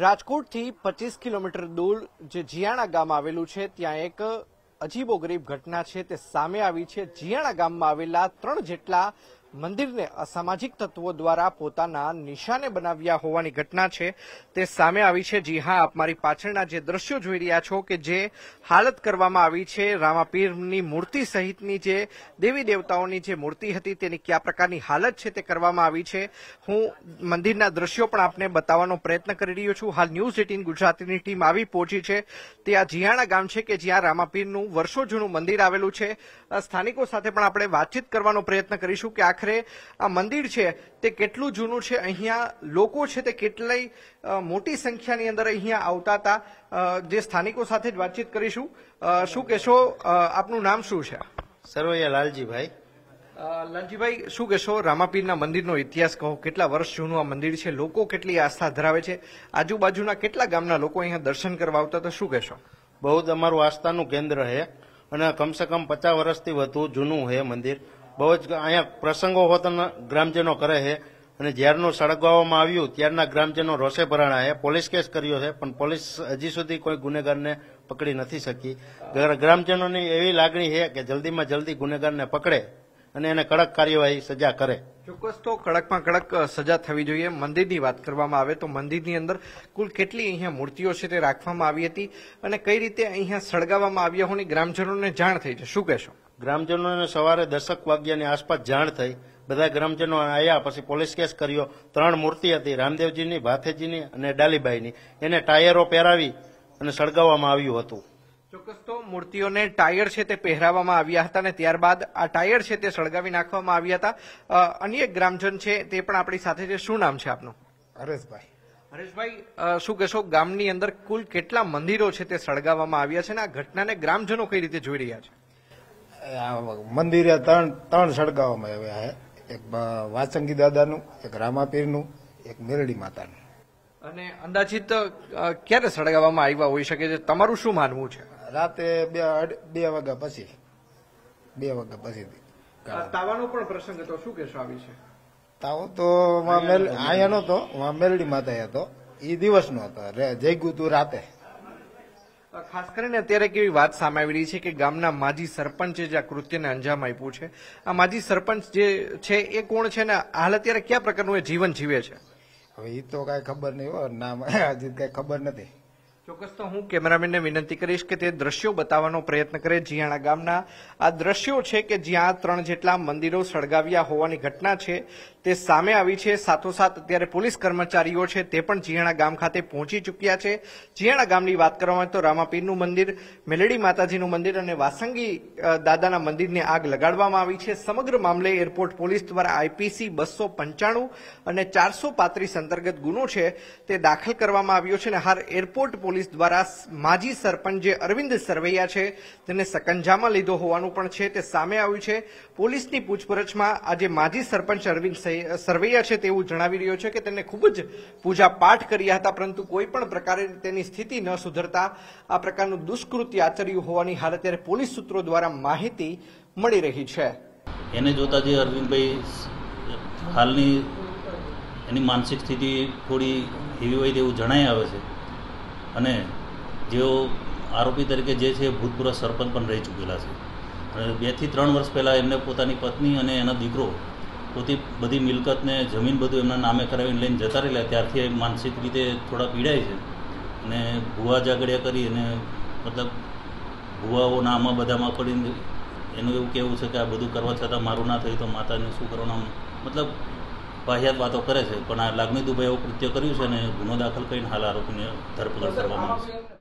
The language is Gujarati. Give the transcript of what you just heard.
રાજકોટથી પચીસ કિલોમીટર દૂર જે જિયાણા ગામ આવેલું છે ત્યાં એક અજીબોગરીબ ઘટના છે તે સામે આવી છે જીયાણા ગામમાં આવેલા ત્રણ જેટલા મંદિરને અસામાજિક તત્વો દ્વારા પોતાના નિશાને બનાવ્યા હોવાની ઘટના છે તે સામે આવી છે જી હા આપ મારી પાછળના જે દ્રશ્યો જોઈ રહ્યા છો કે જે હાલત કરવામાં આવી છે રામાપીરની મૂર્તિ સહિતની જે દેવી દેવતાઓની જે મૂર્તિ હતી તેની કયા પ્રકારની હાલત છે તે કરવામાં આવી છે હું મંદિરના દ્રશ્યો પણ આપને બતાવવાનો પ્રયત્ન કરી રહ્યો છું હાલ ન્યૂઝ એટીન ગુજરાતીની ટીમ આવી પહોંચી છે તે આ જીયાણા ગામ છે કે જ્યાં રામાપીરનું વર્ષો જૂનું મંદિર આવેલું છે સ્થાનિકો સાથે પણ આપણે વાતચીત કરવાનો પ્રયત્ન કરીશું કે આખરે આખરે આ મંદિર છે તે કેટલું જૂનું છે અહીંયા લોકો છે તે કેટલાય મોટી સંખ્યાની અંદર અહીંયા આવતા હતા જે સ્થાનિકો સાથે જ વાતચીત કરીશું શું કહેશો આપનું નામ શું છે સરવૈયા લાલજીભાઈ લાલજીભાઈ શું કહેશો રામાપીરના મંદિરનો ઇતિહાસ કહો કેટલા વર્ષ જૂનું આ મંદિર છે લોકો કેટલી આસ્થા ધરાવે છે આજુબાજુના કેટલા ગામના લોકો અહીંયા દર્શન કરવા આવતા હતા શું કહેશો બહુ જ અમારું આસ્થાનું કેન્દ્ર છે અને કમસે કમ પચાસ વર્ષથી વધુ જૂનું છે મંદિર બહુ જ અહીંયા પ્રસંગો હોતા ગ્રામજનો કરે છે અને જ્યારનું સળગાવવામાં આવ્યું ત્યારના ગ્રામજનો રોષે ભરાણા ભરાણાએ પોલીસ કેસ કર્યો છે પણ પોલીસ હજી સુધી કોઈ ગુનેગારને પકડી નથી શકી ગ્રામજનોની એવી લાગણી છે કે જલ્દીમાં જલ્દી ગુનેગારને પકડે અને એને કડક કાર્યવાહી સજા કરે ચોક્કસ તો કડકમાં કડક સજા થવી જોઈએ મંદિરની વાત કરવામાં આવે તો મંદિરની અંદર કુલ કેટલી અહીંયા મૂર્તિઓ છે તે રાખવામાં આવી હતી અને કઈ રીતે અહીંયા સળગાવવામાં આવ્યા હોવાની ગ્રામજનોને જાણ થઈ છે શું કહેશો ગ્રામજનોને સવારે દશક વાગ્યાની આસપાસ જાણ થઈ બધા ગ્રામજનો આવ્યા પછી પોલીસ કેસ કર્યો ત્રણ મૂર્તિ હતી રામદેવજીની ભાથેજીની અને ડાલીબાઈની એને ટાયરો પહેરાવી અને સળગાવવામાં આવ્યું હતું ચોક્કસ તો મૂર્તિઓને ટાયર છે તે પહેરાવવામાં આવ્યા હતા અને ત્યારબાદ આ ટાયર છે તે સળગાવી નાખવામાં આવ્યા હતા અન્ય એક ગ્રામજન છે તે પણ આપણી સાથે છે શું નામ છે આપનું હરેશભાઈ હરેશભાઈ શું કહેશો ગામની અંદર કુલ કેટલા મંદિરો છે તે સળગાવવામાં આવ્યા છે અને આ ઘટનાને ગ્રામજનો કઈ રીતે જોઈ રહ્યા છે મંદિરે ત્રણ ત્રણ સળગાવવામાં આવ્યા છે એક વાસંગી દાદાનું એક રામાપીરનું એક મેરડી માતાનું અને અંદાજિત ક્યારે સળગાવવામાં આવ્યા હોઈ શકે છે તમારું શું માનવું છે રાત્રે બે બે વાગ્યા પછી બે વાગ્યા પછી તાવાનો પણ પ્રસંગ હતો શું કહેશો આવી છે તાવો તો અહીંયા નતો મેલડી માતા હતો એ દિવસ નો હતો જયગુ તું રાતે ખાસ કરીને અત્યારે કેવી વાત સામે આવી રહી છે કે ગામના માજી સરપંચે જે આ કૃત્યને અંજામ આપ્યું છે આ માજી સરપંચ જે છે એ કોણ છે ને હાલ અત્યારે કયા પ્રકારનું એ જીવન જીવે છે હવે એ તો કાંઈ ખબર નહીં હોય નામ હજી કાંઈ ખબર નથી ચોક્કસ તો હું કેમેરામેનને વિનંતી કરીશ કે તે દ્રશ્યો બતાવવાનો પ્રયત્ન કરે જિયાણા ગામના આ દ્રશ્યો છે કે જ્યાં ત્રણ જેટલા મંદિરો સળગાવ્યા હોવાની ઘટના છે તે સામે આવી છે સાથોસાથ અત્યારે પોલીસ કર્મચારીઓ છે તે પણ જિયાણા ગામ ખાતે પહોંચી ચૂક્યા છે જિયાણા ગામની વાત કરવામાં તો રામાપીરનું મંદિર મેલડી માતાજીનું મંદિર અને વાસંગી દાદાના મંદિરને આગ લગાડવામાં આવી છે સમગ્ર મામલે એરપોર્ટ પોલીસ દ્વારા આઈપીસી બસો પંચાણું અને ચારસો પાંત્રીસ અંતર્ગત ગુનો છે તે દાખલ કરવામાં આવ્યો છે અને હાલ એરપોર્ટ પોલીસ પોલીસ દ્વારા માજી સરપંચ જે અરવિંદ સરવૈયા છે તેને સકંજામાં લીધો હોવાનું પણ છે તે સામે આવ્યું છે પોલીસની પૂછપરછમાં આજે માજી સરપંચ અરવિંદ સરવૈયા છે તેવું જણાવી રહ્યો છે કે તેને ખૂબ જ પૂજા પાઠ કર્યા હતા પરંતુ કોઈ પણ પ્રકારે તેની સ્થિતિ ન સુધરતા આ પ્રકારનું દુષ્કૃત્ય આચર્યું હોવાની હાલ અત્યારે પોલીસ સૂત્રો દ્વારા માહિતી મળી રહી છે એને જોતા જે અરવિંદભાઈ હાલની એની માનસિક સ્થિતિ થોડી એવી હોય તેવું જણાય આવે છે અને જેઓ આરોપી તરીકે જે છે ભૂતપૂર્વ સરપંચ પણ રહી ચૂકેલા છે અને બેથી ત્રણ વર્ષ પહેલાં એમને પોતાની પત્ની અને એનો દીકરો પોતી બધી મિલકતને જમીન બધું એમના નામે કરાવીને લઈને જતા રહેલા ત્યારથી માનસિક રીતે થોડા પીડાય છે અને ભૂવા જાગડિયા કરી અને મતલબ ભૂવાઓના આમાં બધામાં પડીને એનું એવું કહેવું છે કે આ બધું કરવા છતાં મારું ના થયું તો માતાને શું કરવાનું મતલબ વાહિયાત વાતો કરે છે પણ આ લાગણી દુભાઈ એવું કૃત્ય કર્યું છે અને ગુનો દાખલ કરીને હાલ આરોપીને ધરપકડ કરવામાં આવશે